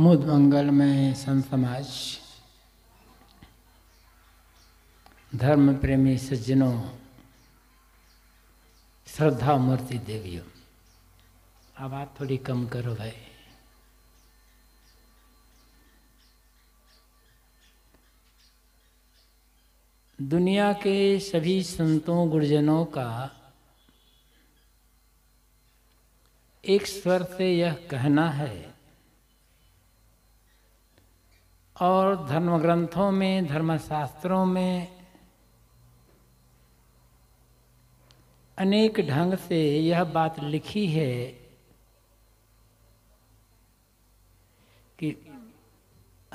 मुद मंगल में संत समाज धर्म प्रेमी सज्जनों श्रद्धा मूर्ति देवियों आवाज़ थोड़ी कम करो भाई दुनिया के सभी संतों गुरुजनों का एक स्वर से यह कहना है और धर्म ग्रंथों में धर्मशास्त्रों में अनेक ढंग से यह बात लिखी है कि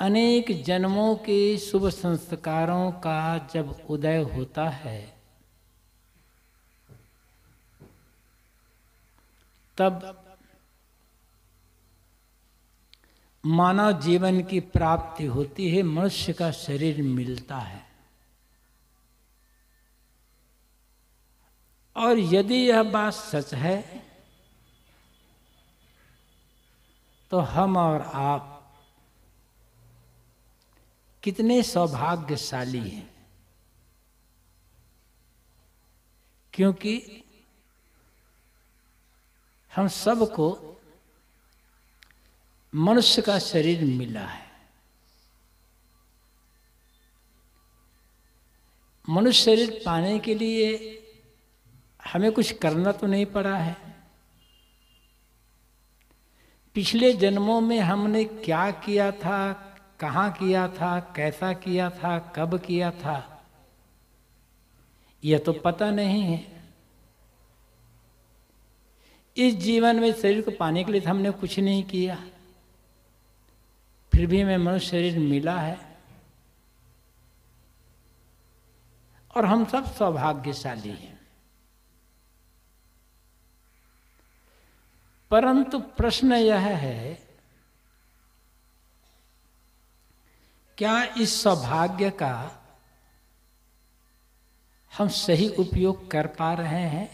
अनेक जन्मों के शुभ संस्कारों का जब उदय होता है तब मानव जीवन की प्राप्ति होती है मनुष्य का शरीर मिलता है और यदि यह बात सच है तो हम और आप कितने सौभाग्यशाली हैं क्योंकि हम सबको मनुष्य का शरीर मिला है मनुष्य शरीर पाने के लिए हमें कुछ करना तो नहीं पड़ा है पिछले जन्मों में हमने क्या किया था कहाँ किया था कैसा किया था कब किया था यह तो पता नहीं है इस जीवन में शरीर को पाने के लिए तो हमने कुछ नहीं किया फिर भी हमें मनुष्य शरीर मिला है और हम सब सौभाग्यशाली हैं परंतु प्रश्न यह है क्या इस सौभाग्य का हम सही उपयोग कर पा रहे हैं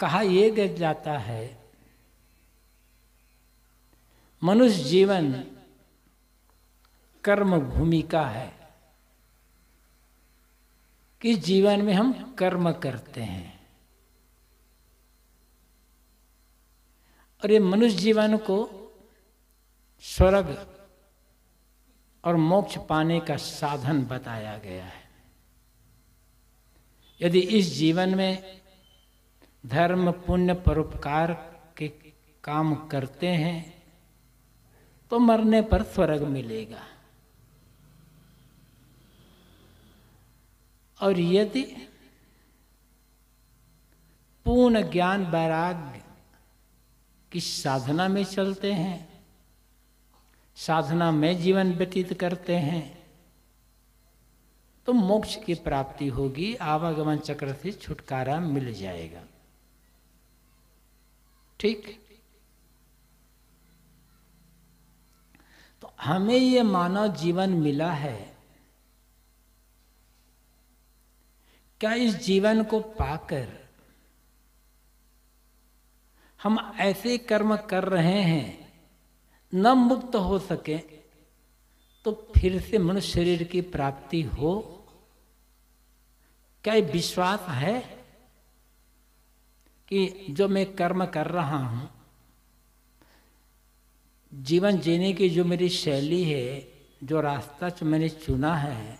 कहा यह जाता है मनुष्य जीवन कर्म भूमिका है कि जीवन में हम कर्म करते हैं और ये मनुष्य जीवन को स्वर्ग और मोक्ष पाने का साधन बताया गया है यदि इस जीवन में धर्म पुण्य परोपकार के काम करते हैं तो मरने पर स्वर्ग मिलेगा और यदि पूर्ण ज्ञान वैराग्य की साधना में चलते हैं साधना में जीवन व्यतीत करते हैं तो मोक्ष की प्राप्ति होगी आवागमन चक्र से छुटकारा मिल जाएगा ठीक हमें ये मानव जीवन मिला है क्या इस जीवन को पाकर हम ऐसे कर्म कर रहे हैं न मुक्त हो सके तो फिर से मनुष्य शरीर की प्राप्ति हो क्या विश्वास है कि जो मैं कर्म कर रहा हूं जीवन जीने की जो मेरी शैली है जो रास्ता जो मैंने चुना है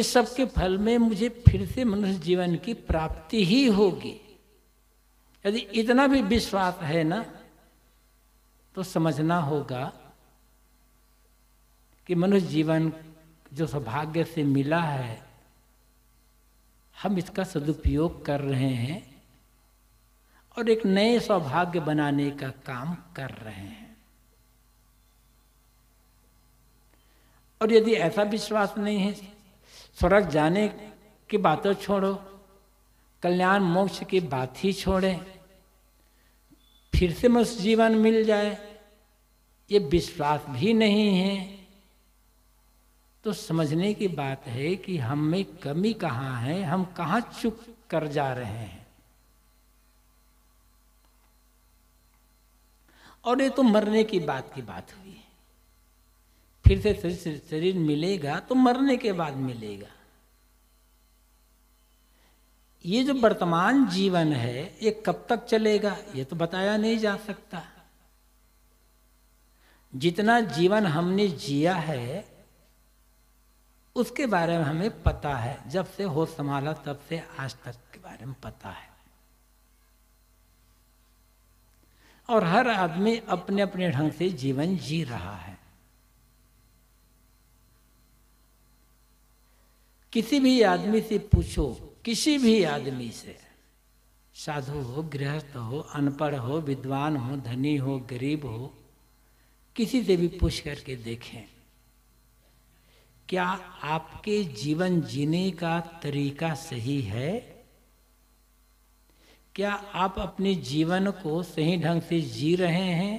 इस सब के फल में मुझे फिर से मनुष्य जीवन की प्राप्ति ही होगी यदि इतना भी विश्वास है ना तो समझना होगा कि मनुष्य जीवन जो सौभाग्य से मिला है हम इसका सदुपयोग कर रहे हैं और एक नए सौभाग्य बनाने का काम कर रहे हैं और यदि ऐसा विश्वास नहीं है स्वर्ग जाने की बातों छोड़ो कल्याण मोक्ष की बात ही छोड़े फिर से मुझ जीवन मिल जाए ये विश्वास भी नहीं है तो समझने की बात है कि हम में कमी कहाँ है हम कहाँ चुप कर जा रहे हैं और ये तो मरने की बात की बात हुई फिर से शरीर मिलेगा तो मरने के बाद मिलेगा ये जो वर्तमान जीवन है ये कब तक चलेगा ये तो बताया नहीं जा सकता जितना जीवन हमने जिया है उसके बारे में हमें पता है जब से हो संभाला तब से आज तक के बारे में पता है और हर आदमी अपने अपने ढंग से जीवन जी रहा है किसी भी आदमी से पूछो किसी भी आदमी से साधु हो गृहस्थ हो अनपढ़ हो विद्वान हो धनी हो गरीब हो किसी से भी पूछ करके देखें क्या आपके जीवन जीने का तरीका सही है क्या आप अपने जीवन को सही ढंग से जी रहे हैं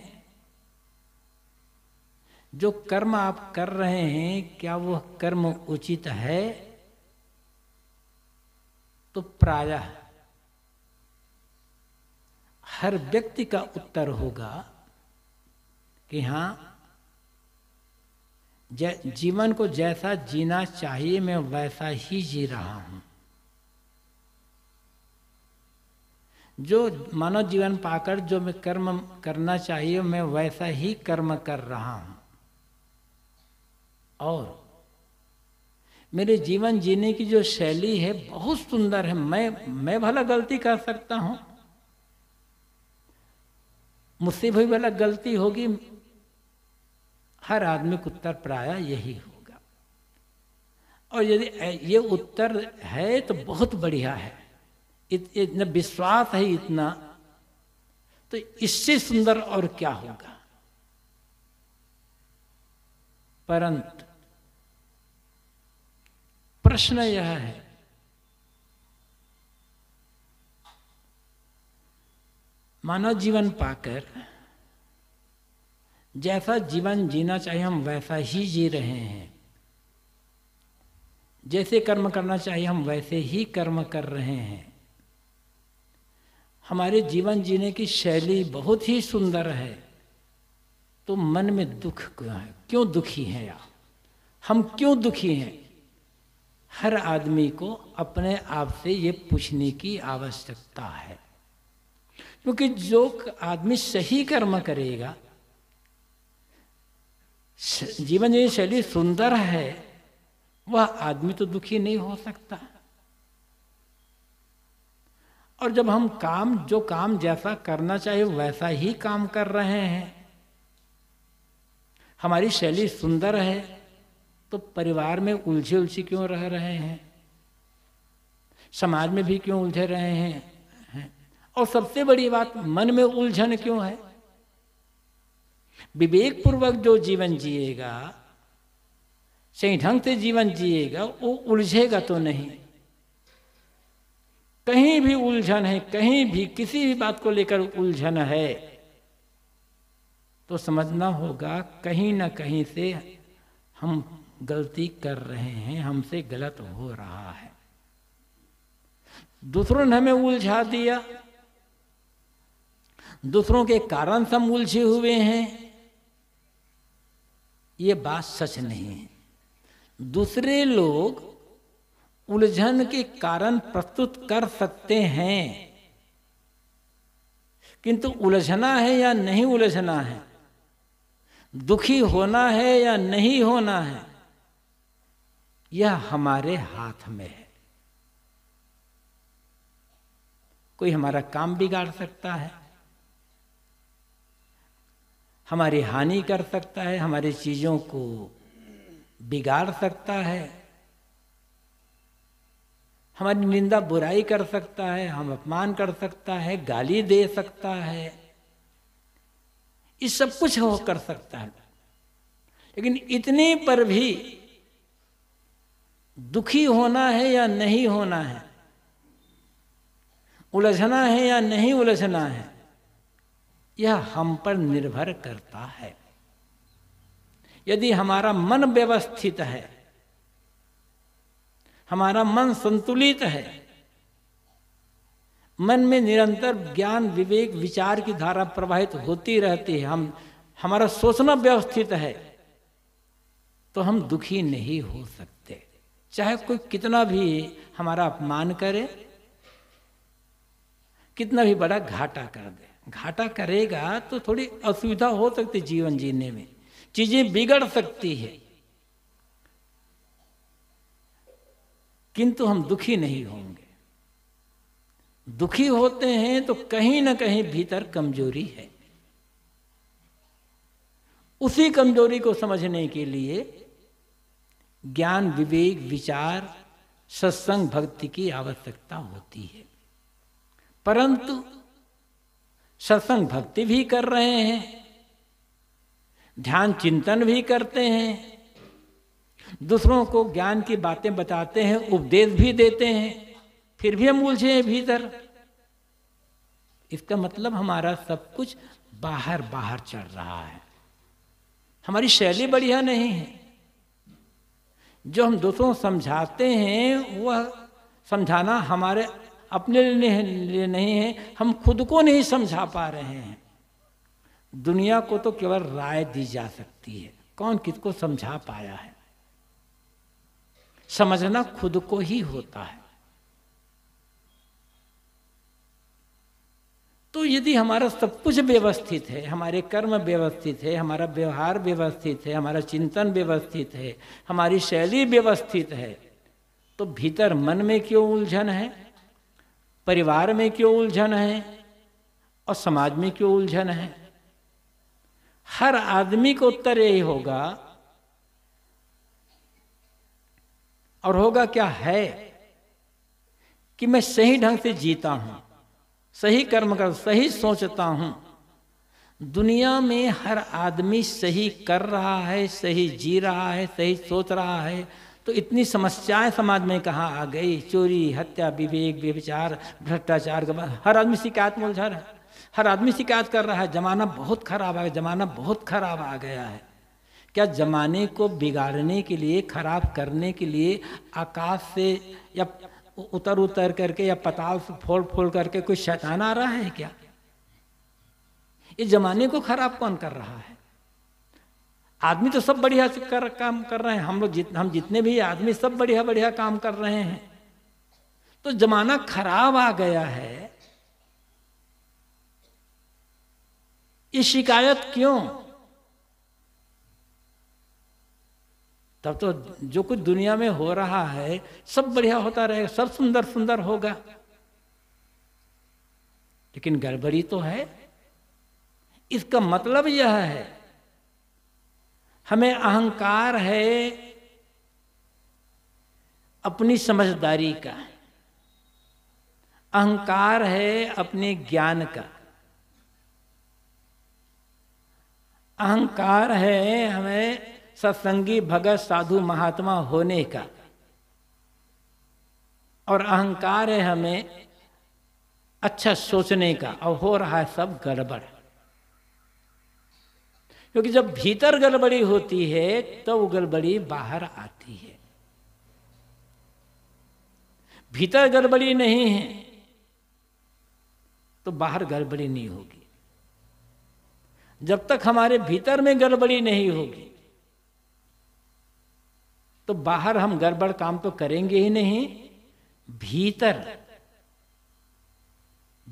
जो कर्म आप कर रहे हैं क्या वह कर्म उचित है तो प्रायः हर व्यक्ति का उत्तर होगा कि हाँ जीवन को जैसा जीना चाहिए मैं वैसा ही जी रहा हूं जो मानव जीवन पाकर जो मैं कर्म करना चाहिए मैं वैसा ही कर्म कर रहा हूं और मेरे जीवन जीने की जो शैली है बहुत सुंदर है मैं मैं भला गलती कर सकता हूं मुझसे भी भला गलती होगी हर आदमी को उत्तर प्राय यही होगा और यदि ये उत्तर है तो बहुत बढ़िया है इतना विश्वास है इतना तो इससे सुंदर और क्या होगा परंतु प्रश्न यह है मानव जीवन पाकर जैसा जीवन जीना चाहिए हम वैसा ही जी रहे हैं जैसे कर्म करना चाहिए हम वैसे ही कर्म कर रहे हैं हमारे जीवन जीने की शैली बहुत ही सुंदर है तो मन में दुख क्यों है क्यों दुखी हैं आप हम क्यों दुखी हैं हर आदमी को अपने आप से ये पूछने की आवश्यकता है क्योंकि जो आदमी सही कर्म करेगा जीवन जीवन शैली सुंदर है वह आदमी तो दुखी नहीं हो सकता और जब हम काम जो काम जैसा करना चाहिए वैसा ही काम कर रहे हैं हमारी शैली सुंदर है तो परिवार में उलझे उलझे क्यों रह रहे हैं समाज में भी क्यों उलझे रहे हैं और सबसे बड़ी बात मन में उलझन क्यों है विवेक पूर्वक जो जीवन जिएगा सही ढंग से जीवन जिएगा वो उलझेगा तो नहीं कहीं भी उलझन है कहीं भी किसी भी बात को लेकर उलझन है तो समझना होगा कहीं ना कहीं से हम गलती कर रहे हैं हमसे गलत हो रहा है दूसरों ने हमें उलझा दिया दूसरों के कारण से हम उलझे हुए हैं ये बात सच नहीं है दूसरे लोग उलझन के कारण प्रस्तुत कर सकते हैं किंतु उलझना है या नहीं उलझना है दुखी होना है या नहीं होना है यह हमारे हाथ में है कोई हमारा काम बिगाड़ सकता है हमारी हानि कर सकता है हमारी चीज़ों को बिगाड़ सकता है हमारी निंदा बुराई कर सकता है हम अपमान कर सकता है गाली दे सकता है ये सब कुछ हो कर सकता है लेकिन इतने पर भी दुखी होना है या नहीं होना है उलझना है या नहीं उलझना है यह हम पर निर्भर करता है यदि हमारा मन व्यवस्थित है हमारा मन संतुलित है मन में निरंतर ज्ञान विवेक विचार की धारा प्रवाहित होती रहती है हम हमारा सोचना व्यवस्थित है तो हम दुखी नहीं हो सकते चाहे कोई कितना भी हमारा अपमान करे कितना भी बड़ा घाटा कर दे घाटा करेगा तो थोड़ी असुविधा हो सकती जीवन जीने में चीजें बिगड़ सकती है किंतु हम दुखी नहीं होंगे दुखी होते हैं तो कहीं ना कहीं भीतर कमजोरी है उसी कमजोरी को समझने के लिए ज्ञान विवेक विचार सत्संग भक्ति की आवश्यकता होती है परंतु सत्संग भक्ति भी कर रहे हैं ध्यान चिंतन भी करते हैं दूसरों को ज्ञान की बातें बताते हैं उपदेश भी देते हैं फिर भी हम उलझे हैं भीतर इसका मतलब हमारा सब कुछ बाहर बाहर चल रहा है हमारी शैली बढ़िया नहीं है जो हम दूसरों समझाते हैं वह समझाना हमारे अपने लिए नहीं है हम खुद को नहीं समझा पा रहे हैं दुनिया को तो केवल राय दी जा सकती है कौन किसको समझा पाया है समझना खुद को ही होता है तो यदि हमारा सब कुछ व्यवस्थित है हमारे कर्म व्यवस्थित है हमारा व्यवहार व्यवस्थित है हमारा चिंतन व्यवस्थित है हमारी शैली व्यवस्थित है तो भीतर मन में क्यों उलझन है परिवार में क्यों उलझन है और समाज में क्यों उलझन है हर आदमी को उत्तर यही होगा और होगा क्या है कि मैं सही ढंग से जीता हूं सही कर्म कर सही सोचता हूं दुनिया में हर आदमी सही कर रहा है सही जी रहा है सही सोच रहा है तो इतनी समस्याएं समाज में कहाँ आ गई चोरी हत्या विवेक व्यभिचार भ्रष्टाचार हर आदमी शिकायत में उलझा रहा है हर आदमी शिकायत कर रहा है जमाना बहुत खराब आ गया जमाना बहुत खराब आ गया है क्या जमाने को बिगाड़ने के लिए खराब करने के लिए आकाश से या उतर उतर करके या पताल से फोड़ फोड़ करके कोई शैतान आ रहा है क्या ये जमाने को खराब कौन कर रहा है आदमी तो सब बढ़िया से कर काम कर रहे हैं हम लोग जित हम जितने भी आदमी सब बढ़िया बढ़िया काम कर रहे हैं तो जमाना खराब आ गया है ये शिकायत क्यों तब तो जो कुछ दुनिया में हो रहा है सब बढ़िया होता रहेगा सब सुंदर सुंदर होगा लेकिन गड़बड़ी तो है इसका मतलब यह है हमें अहंकार है अपनी समझदारी का अहंकार है अपने ज्ञान का अहंकार है हमें सत्संगी भगत साधु महात्मा होने का और अहंकार है हमें अच्छा सोचने का और हो रहा है सब गड़बड़ क्योंकि जब भीतर गड़बड़ी होती है तो वो गड़बड़ी बाहर आती है भीतर गड़बड़ी नहीं है तो बाहर गड़बड़ी नहीं होगी जब तक हमारे भीतर में गड़बड़ी नहीं होगी तो बाहर हम गड़बड़ काम तो करेंगे ही नहीं भीतर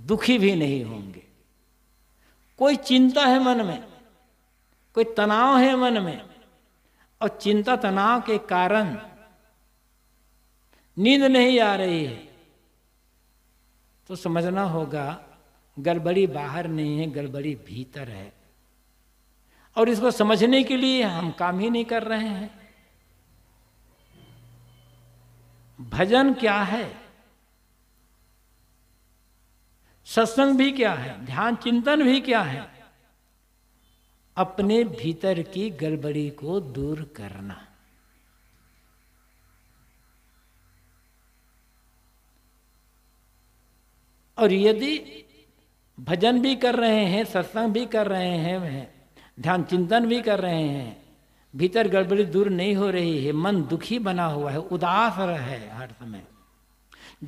दुखी भी नहीं होंगे कोई चिंता है मन में कोई तनाव है मन में और चिंता तनाव के कारण नींद नहीं आ रही है तो समझना होगा गड़बड़ी बाहर नहीं है गड़बड़ी भीतर है और इसको समझने के लिए हम काम ही नहीं कर रहे हैं भजन क्या है सत्संग भी क्या है ध्यान चिंतन भी क्या है अपने भीतर की गड़बड़ी को दूर करना और यदि भजन भी कर रहे हैं सत्संग भी कर रहे हैं ध्यान चिंतन भी कर रहे हैं भीतर गड़बड़ी दूर नहीं हो रही है मन दुखी बना हुआ है उदास है हर समय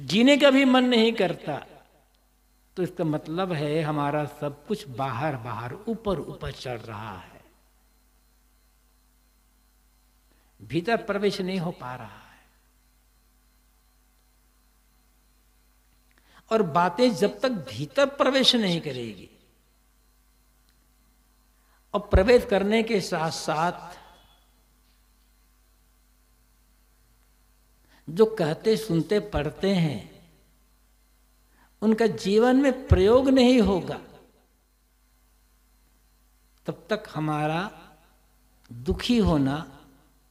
जीने का भी मन नहीं करता तो इसका मतलब है हमारा सब कुछ बाहर बाहर ऊपर ऊपर चल रहा है भीतर प्रवेश नहीं हो पा रहा है और बातें जब तक भीतर प्रवेश नहीं करेगी और प्रवेश करने के साथ साथ जो कहते सुनते पढ़ते हैं उनका जीवन में प्रयोग नहीं होगा तब तक हमारा दुखी होना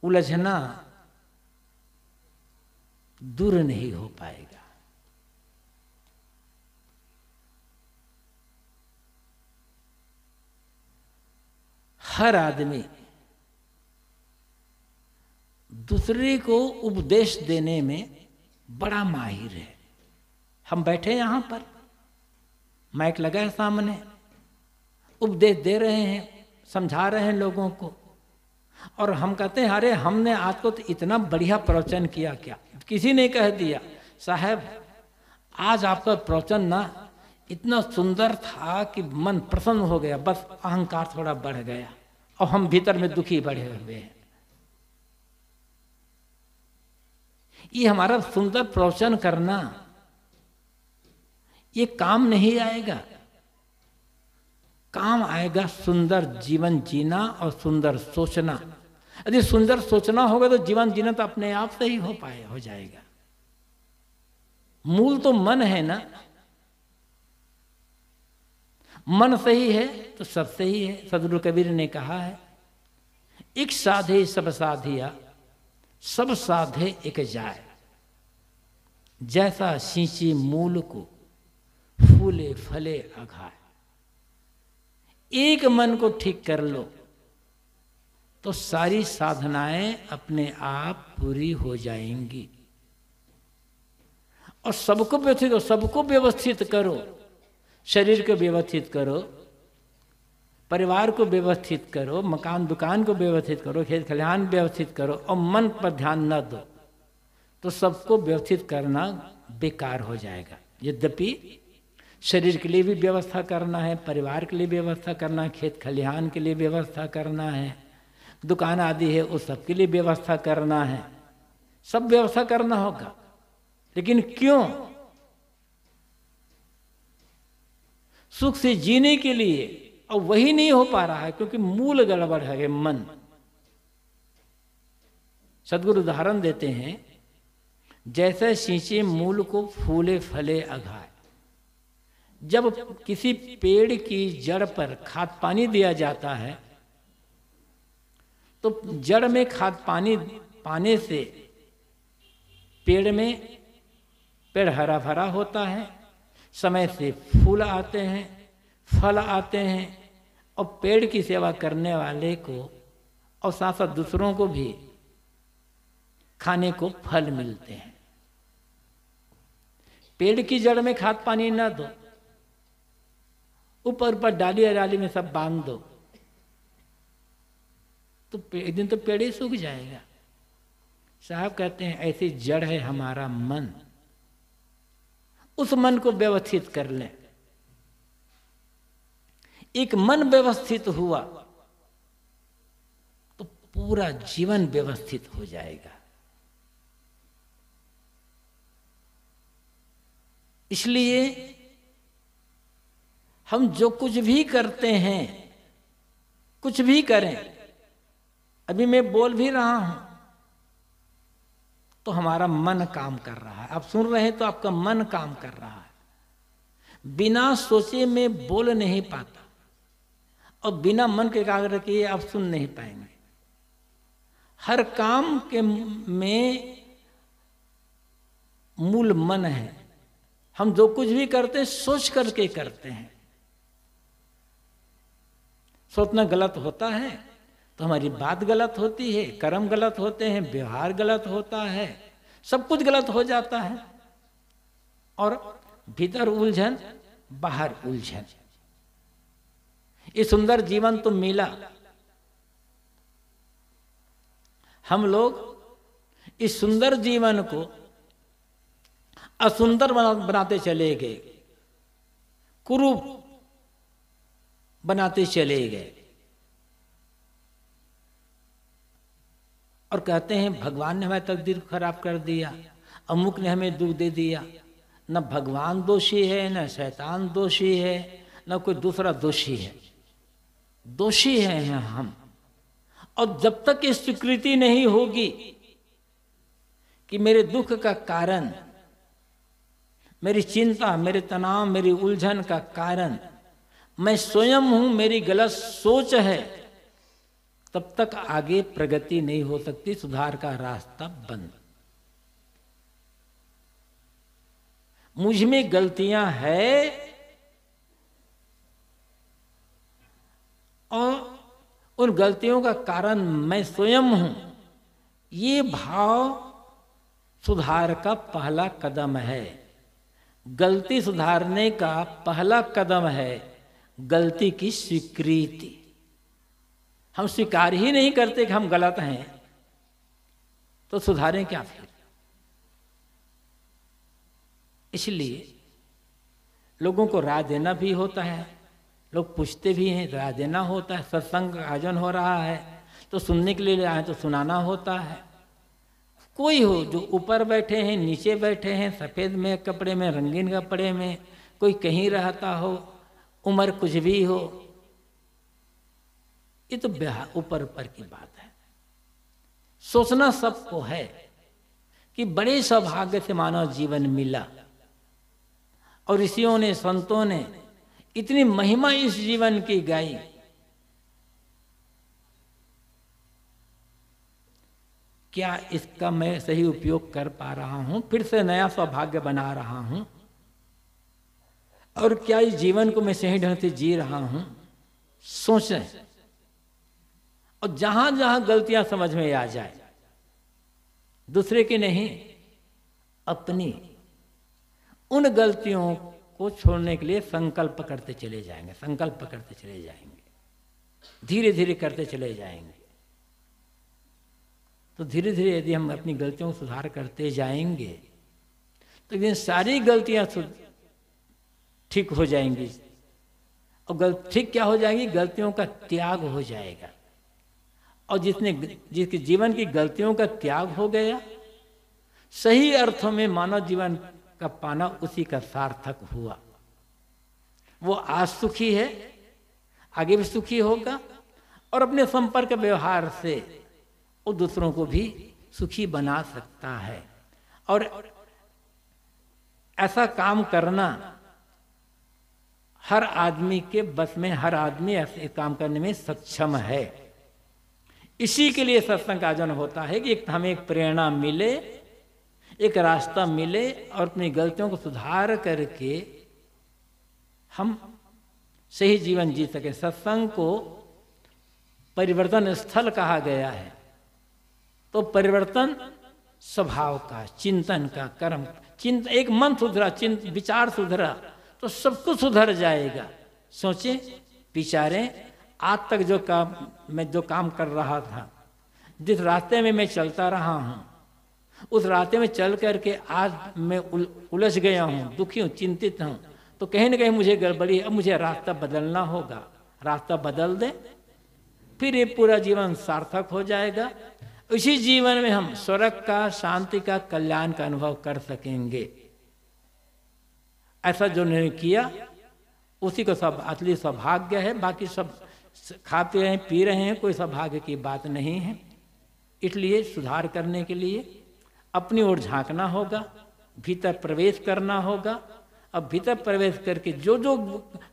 उलझना दूर नहीं हो पाएगा हर आदमी दूसरे को उपदेश देने में बड़ा माहिर है हम बैठे यहां पर माइक लगा है सामने उपदेश दे रहे हैं समझा रहे हैं लोगों को और हम कहते हैं अरे हमने आज को तो इतना बढ़िया प्रवचन किया क्या किसी ने कह दिया साहब आज आपका प्रवचन ना इतना सुंदर था कि मन प्रसन्न हो गया बस अहंकार थोड़ा बढ़ गया और हम भीतर में दुखी बढ़े हुए हैं ये हमारा सुंदर प्रवचन करना ये काम नहीं आएगा काम आएगा सुंदर जीवन जीना और सुंदर सोचना यदि सुंदर सोचना होगा तो जीवन जीना तो अपने आप से ही हो पाए हो जाएगा मूल तो मन है ना मन सही है तो सब सही है सदगुरु कबीर ने कहा है एक साधे सब साधिया सब साधे एक जाए जैसा सिंची मूल को फूले फले अघाए एक मन को ठीक कर लो तो सारी साधनाएं अपने आप पूरी हो जाएंगी और सबको व्यवस्थित सबको व्यवस्थित करो शरीर को व्यवस्थित करो परिवार को व्यवस्थित करो मकान दुकान को व्यवस्थित करो खेत खलिहान व्यवस्थित करो और मन पर ध्यान न दो तो सबको व्यवस्थित करना बेकार हो जाएगा यद्यपि शरीर के लिए भी व्यवस्था करना है परिवार के लिए व्यवस्था करना है खेत खलिहान के लिए व्यवस्था करना है दुकान आदि है उस सब के लिए व्यवस्था करना है सब व्यवस्था करना होगा लेकिन क्यों सुख से जीने के लिए और वही नहीं हो पा रहा है क्योंकि मूल गड़बड़ है मन सदगुरु उदाहरण देते हैं जैसे सींचे मूल को फूले फले अघाए जब किसी पेड़ की जड़ पर खाद पानी दिया जाता है तो जड़ में खाद पानी पाने से पेड़ में पेड़ हरा भरा होता है समय से फूल आते हैं फल आते हैं और पेड़ की सेवा करने वाले को और साथ साथ दूसरों को भी खाने को फल मिलते हैं पेड़ की जड़ में खाद पानी ना दो ऊपर ऊपर डाली अराली में सब बांध दो तो एक दिन तो पेड़ ही सूख जाएगा साहब कहते हैं ऐसी जड़ है हमारा मन उस मन को व्यवस्थित कर लें एक मन व्यवस्थित हुआ तो पूरा जीवन व्यवस्थित हो जाएगा इसलिए हम जो कुछ भी करते हैं कुछ भी करें अभी मैं बोल भी रहा हूं तो हमारा मन काम कर रहा है आप सुन रहे हैं तो आपका मन काम कर रहा है बिना सोचे में बोल नहीं पाता और बिना मन के एकाग्र किए आप सुन नहीं पाएंगे हर काम के में मूल मन है हम जो कुछ भी करते हैं सोच करके करते हैं सोचना गलत होता है तो हमारी बात गलत होती है कर्म गलत होते हैं व्यवहार गलत होता है सब कुछ गलत हो जाता है और भीतर उलझन बाहर उलझन ये सुंदर जीवन तुम मिला हम लोग इस सुंदर जीवन को असुंदर बनाते चले गए कुरूप बनाते चले गए और कहते हैं भगवान ने हमारी तकदीर खराब कर दिया अमुक ने हमें दुख दे दिया न भगवान दोषी है न शैतान दोषी है न कोई दूसरा दोषी है दोषी हैं हम और जब तक ये स्वीकृति नहीं होगी कि मेरे दुख का कारण मेरी चिंता मेरे तनाव मेरी उलझन का कारण मैं स्वयं हूं मेरी गलत सोच है तब तक आगे प्रगति नहीं हो सकती सुधार का रास्ता बंद मुझ में गलतियां हैं और उन गलतियों का कारण मैं स्वयं हूं ये भाव सुधार का पहला कदम है गलती सुधारने का पहला कदम है गलती की स्वीकृति हम स्वीकार ही नहीं करते कि हम गलत हैं तो सुधारें क्या फिर इसलिए लोगों को राय देना भी होता है लोग पूछते भी हैं राय देना होता है सत्संग आयोजन हो रहा है तो सुनने के लिए आए तो सुनाना होता है कोई हो जो ऊपर बैठे हैं नीचे बैठे हैं सफ़ेद में कपड़े में रंगीन कपड़े में कोई कहीं रहता हो उम्र कुछ भी हो ये तो ऊपर ऊपर की बात है सोचना सबको है कि बड़े सौभाग्य से मानव जीवन मिला और ऋषियों ने संतों ने इतनी महिमा इस जीवन की गाई क्या इसका मैं सही उपयोग कर पा रहा हूं फिर से नया सौभाग्य बना रहा हूं और क्या इस जीवन को मैं सही ढंग से जी रहा हूं सोचें और जहां जहां गलतियां समझ में आ जाए दूसरे की नहीं अपनी उन गलतियों को छोड़ने के लिए संकल्प करते चले जाएंगे संकल्प करते चले जाएंगे धीरे धीरे करते चले जाएंगे तो धीरे धीरे यदि हम अपनी गलतियों को सुधार करते जाएंगे तो इन सारी गलतियां ठीक हो जाएंगी और गलत ठीक क्या हो जाएगी गलतियों का त्याग हो जाएगा और जिसने जिसके जीवन की गलतियों का त्याग हो गया सही अर्थों में मानव जीवन का पाना उसी का सार्थक हुआ वो आज सुखी है आगे भी सुखी होगा और अपने संपर्क व्यवहार से वो दूसरों को भी सुखी बना सकता है और ऐसा काम करना हर आदमी के बस में हर आदमी ऐसे काम करने में सक्षम है इसी के लिए सत्संग आयोजन होता है कि हमें एक प्रेरणा मिले एक रास्ता मिले और अपनी गलतियों को सुधार करके हम सही जीवन जी सकें सत्संग को परिवर्तन स्थल कहा गया है तो परिवर्तन स्वभाव का चिंतन का कर्म चिंत एक मन सुधरा चिंत विचार सुधरा तो सब कुछ सुधर जाएगा सोचें विचारें आज तक जो काम मैं जो काम कर रहा था जिस रास्ते में मैं चलता रहा हूँ उस रास्ते में चल करके आज मैं उल, उलझ गया हूँ दुखी हूँ चिंतित हूँ तो कहीं ना कहीं मुझे गड़बड़ी अब मुझे रास्ता बदलना होगा रास्ता बदल दे फिर ये पूरा जीवन सार्थक हो जाएगा उसी जीवन में हम स्वर्ग का शांति का कल्याण का अनुभव कर सकेंगे ऐसा जो नहीं किया उसी को सब असली सौभाग्य है बाकी सब खाते हैं पी रहे हैं कोई सौभाग्य की बात नहीं है इसलिए सुधार करने के लिए अपनी ओर झांकना होगा भीतर प्रवेश करना होगा अब भीतर प्रवेश करके जो जो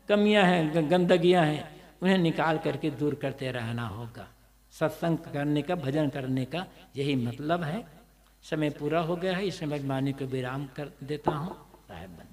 कमियां हैं गंदगियां हैं उन्हें निकाल करके दूर करते रहना होगा सत्संग करने का भजन करने का यही मतलब है समय पूरा हो गया है इस समय मानी को विराम कर देता हूँ साहेब